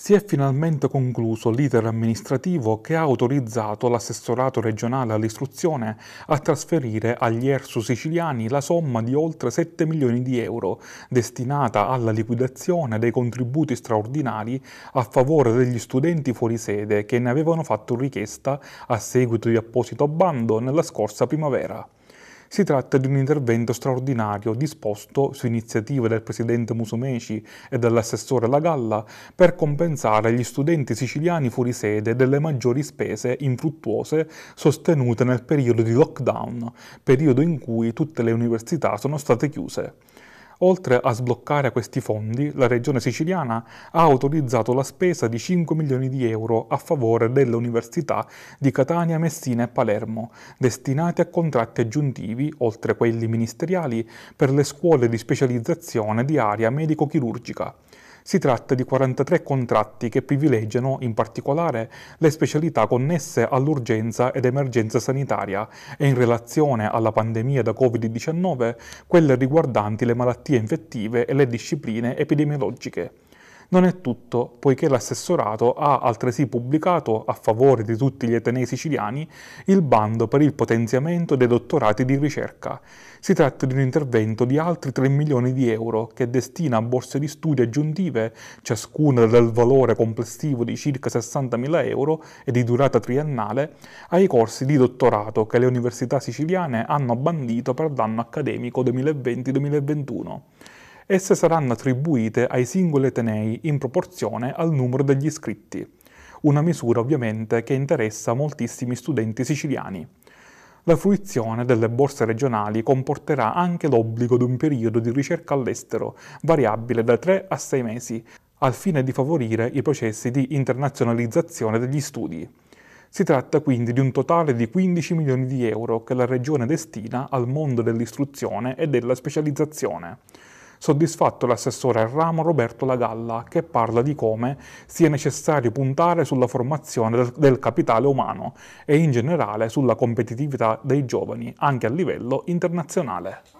Si è finalmente concluso l'iter amministrativo che ha autorizzato l'assessorato regionale all'istruzione a trasferire agli ERSU siciliani la somma di oltre 7 milioni di euro destinata alla liquidazione dei contributi straordinari a favore degli studenti fuori sede che ne avevano fatto richiesta a seguito di apposito bando nella scorsa primavera. Si tratta di un intervento straordinario disposto su iniziativa del presidente Musumeci e dell'assessore La Galla per compensare gli studenti siciliani fuori sede delle maggiori spese infruttuose sostenute nel periodo di lockdown, periodo in cui tutte le università sono state chiuse. Oltre a sbloccare questi fondi, la regione siciliana ha autorizzato la spesa di 5 milioni di euro a favore delle università di Catania, Messina e Palermo, destinate a contratti aggiuntivi, oltre quelli ministeriali, per le scuole di specializzazione di area medico-chirurgica. Si tratta di 43 contratti che privilegiano in particolare le specialità connesse all'urgenza ed emergenza sanitaria e in relazione alla pandemia da Covid-19 quelle riguardanti le malattie infettive e le discipline epidemiologiche. Non è tutto, poiché l'assessorato ha altresì pubblicato, a favore di tutti gli atenei siciliani, il bando per il potenziamento dei dottorati di ricerca. Si tratta di un intervento di altri 3 milioni di euro che destina a borse di studio aggiuntive, ciascuna del valore complessivo di circa 60.000 euro e di durata triennale, ai corsi di dottorato che le università siciliane hanno bandito per l'anno accademico 2020-2021 esse saranno attribuite ai singoli Atenei in proporzione al numero degli iscritti, una misura ovviamente che interessa moltissimi studenti siciliani. La fruizione delle borse regionali comporterà anche l'obbligo di un periodo di ricerca all'estero, variabile da 3 a 6 mesi, al fine di favorire i processi di internazionalizzazione degli studi. Si tratta quindi di un totale di 15 milioni di euro che la Regione destina al mondo dell'istruzione e della specializzazione soddisfatto l'assessore al ramo Roberto Lagalla, che parla di come sia necessario puntare sulla formazione del capitale umano e in generale sulla competitività dei giovani, anche a livello internazionale.